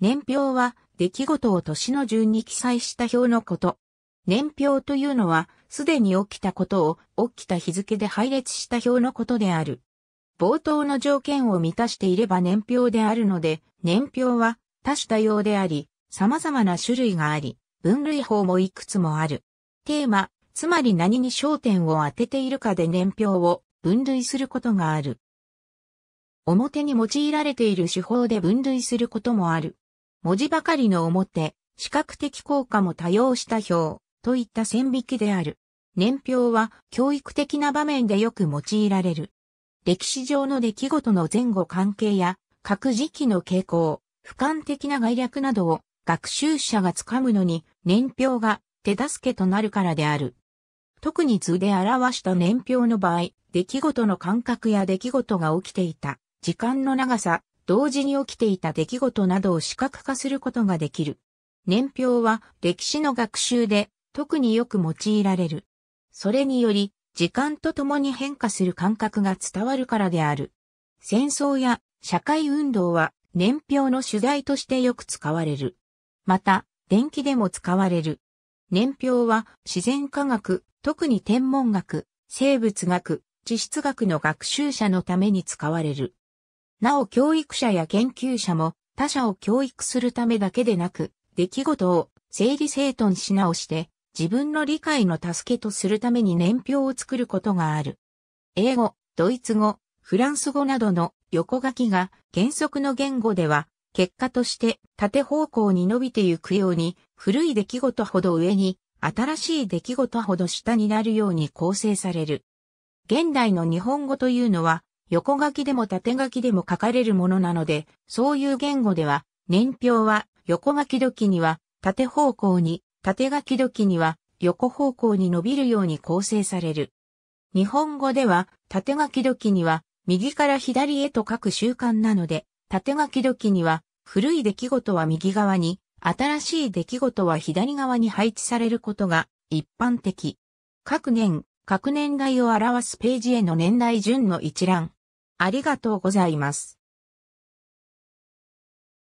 年表は出来事を年の順に記載した表のこと。年表というのは、すでに起きたことを起きた日付で配列した表のことである。冒頭の条件を満たしていれば年表であるので、年表は多種多様であり、様々な種類があり、分類法もいくつもある。テーマ、つまり何に焦点を当てているかで年表を分類することがある。表に用いられている手法で分類することもある。文字ばかりの表、視覚的効果も多用した表、といった線引きである。年表は教育的な場面でよく用いられる。歴史上の出来事の前後関係や各時期の傾向、俯瞰的な概略などを学習者がつかむのに年表が手助けとなるからである。特に図で表した年表の場合、出来事の間隔や出来事が起きていた時間の長さ、同時に起きていた出来事などを視覚化することができる。年表は歴史の学習で特によく用いられる。それにより、時間とともに変化する感覚が伝わるからである。戦争や社会運動は年表の取材としてよく使われる。また、電気でも使われる。年表は自然科学、特に天文学、生物学、地質学の学習者のために使われる。なお教育者や研究者も他者を教育するためだけでなく、出来事を整理整頓し直して自分の理解の助けとするために年表を作ることがある。英語、ドイツ語、フランス語などの横書きが原則の言語では結果として縦方向に伸びてゆくように古い出来事ほど上に新しい出来事ほど下になるように構成される。現代の日本語というのは横書きでも縦書きでも書かれるものなので、そういう言語では、年表は横書き時には縦方向に、縦書き時には横方向に伸びるように構成される。日本語では縦書き時には右から左へと書く習慣なので、縦書き時には古い出来事は右側に、新しい出来事は左側に配置されることが一般的。各年、各年代を表すページへの年代順の一覧。ありがとうございます。